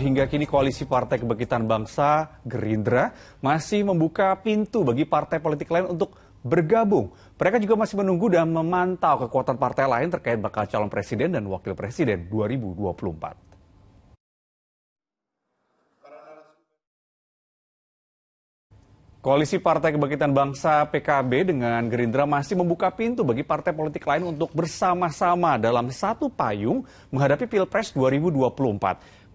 hingga kini koalisi Partai Kebangkitan Bangsa Gerindra masih membuka pintu bagi partai politik lain untuk bergabung. Mereka juga masih menunggu dan memantau kekuatan partai lain terkait bakal calon presiden dan wakil presiden 2024. Koalisi Partai Kebangkitan Bangsa PKB dengan Gerindra masih membuka pintu bagi partai politik lain untuk bersama-sama dalam satu payung menghadapi Pilpres 2024.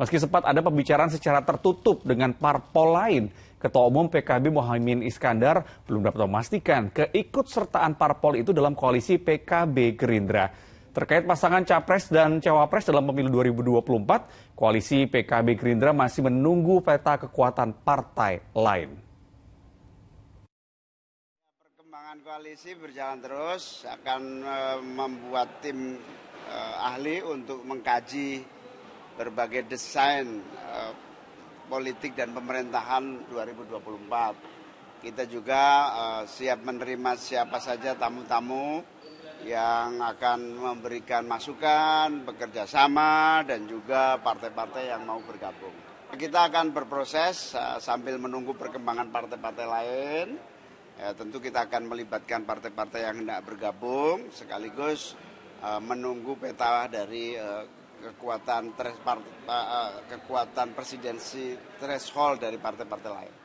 Meski sempat ada pembicaraan secara tertutup dengan parpol lain, Ketua Umum PKB Mohaimin Iskandar belum dapat memastikan keikutsertaan parpol itu dalam koalisi PKB Gerindra. Terkait pasangan capres dan cawapres dalam pemilu 2024, koalisi PKB Gerindra masih menunggu peta kekuatan partai lain. Pengembangan koalisi berjalan terus akan eh, membuat tim eh, ahli untuk mengkaji berbagai desain eh, politik dan pemerintahan 2024. Kita juga siap menerima siapa saja tamu-tamu yang akan memberikan masukan, bekerja sama, dan juga partai-partai yang mau bergabung. Kita akan berproses sambil menunggu perkembangan partai-partai lain. Ya, tentu kita akan melibatkan partai-partai yang hendak bergabung sekaligus uh, menunggu peta dari uh, kekuatan tres part, uh, eh, kekuatan presidensi threshold dari partai-partai lain.